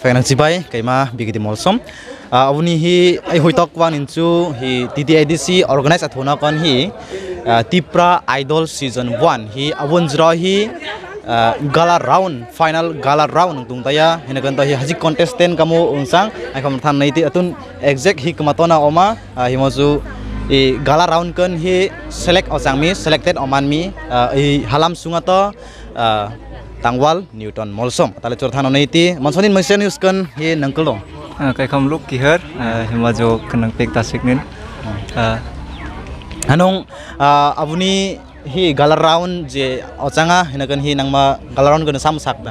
fenang sipai kaima bigidi molsom avuni ah, hi ai hoitok wan inchu hi TTIDC organize athona kon hi ah, Tipra Idol Season 1 hi avun jra hi ah, gala round final gala round tung taya hina kan hi haji contestant kamu unsang ai kam than naiti atun exact hi kamatona oma himozu e gala round kan hi select osang mi selected oman mi e halam sungato tangwal newton molsom tale chorthan thano ti monsonin mesen use kan ye nangkal ah, kai kham luk ki her hima ah, jo kanang pek ta siknin ah. hanong abuni hi galar round je ochanga hinakan hi nangma galar round kan sam sakta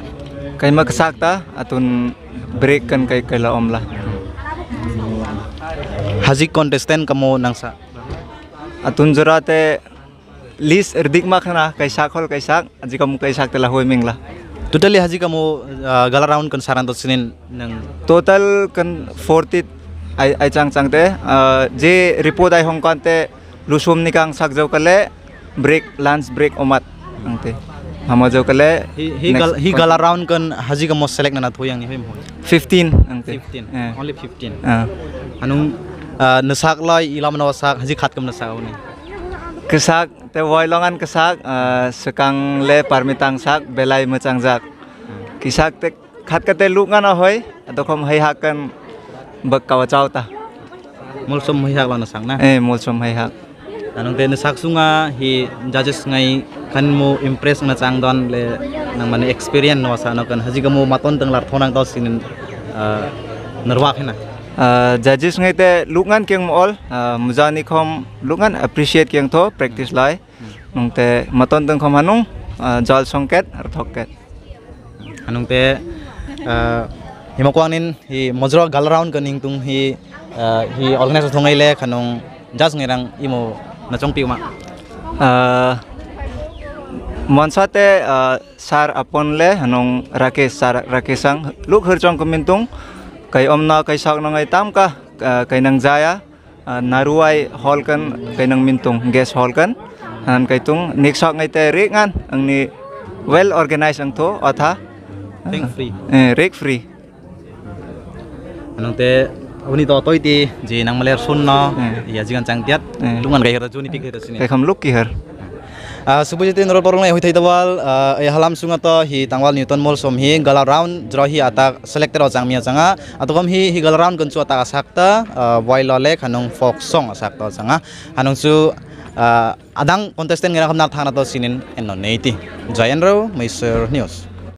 kai ma kesakta atun break kan kai om omla hazik contestant kamo nangsa atun jorate lis erdik ma khana kaisak hol kaisak aji kamu kaisak telah hoi mingla total ya haji kamu eh, gala round kan saran to sinin nang total kan 40 ai ai chang chang te eh, je report ai hong kan te lusum nikang sak jau kale break lunch break omat angte hama jau kale hi hi gala round kan haji kamu select na tho yang hoi 15 angte 15 only 15 ah. anung eh, nesak lai ilam na sak haji khat kam na kesak te wailongan kesak uh, sekang le parmitang sak belai mecang zak. kisak te khat kate lungan ahoy atau kom hai hakan bak kawacau ta mulsum hai hak kan sang na eh mulsum hai hak anong te sak sunga hi judges ngai kan mu impress na don le nang experience no sa kan. haji kamu maton tenglar lar tau taw sinin eh, nerwak hena judges ngai te lungan kyang all mujani khom lungan appreciate kyang tho practice lai nong te maton tang khom hanung jal songket ar thoket hanung te himakwang nin hi mojro gal round kaning tung hi hi organize thongai le khanung jas ngai rang imo na chong piuma monsate sar apon le hanung rakesh sar rakeshang luk hur chong komin tung kai omna kai sak na ngai tam ka kai nang zaya ah, naruay hol kan nang mintung gas hol kan hanan kai tung nik sak ngai te rek ngan ang ni well organized ang tho atha rek free eh rek free anong te আপুনি তো তই যে নাংমালে সোন ন ইয়াজিগান চাং তিয়াত লুঙান গাইহৰ জুনি পিক হৈ আছে কেইখন লোক কিহৰ Ah, Subujitin nol porong lai hoitai tawal, ah, eh halam sunga tohi tanggul newton mol som galar round drohi atak selector ozang mia atau kom hi round gonsu atak asakta, eh wai lole fok song asakta ozanga, hanong su ah, adang kontesten ngira kam nak tahan atau sinin enon neiti. Giant row, Mister News.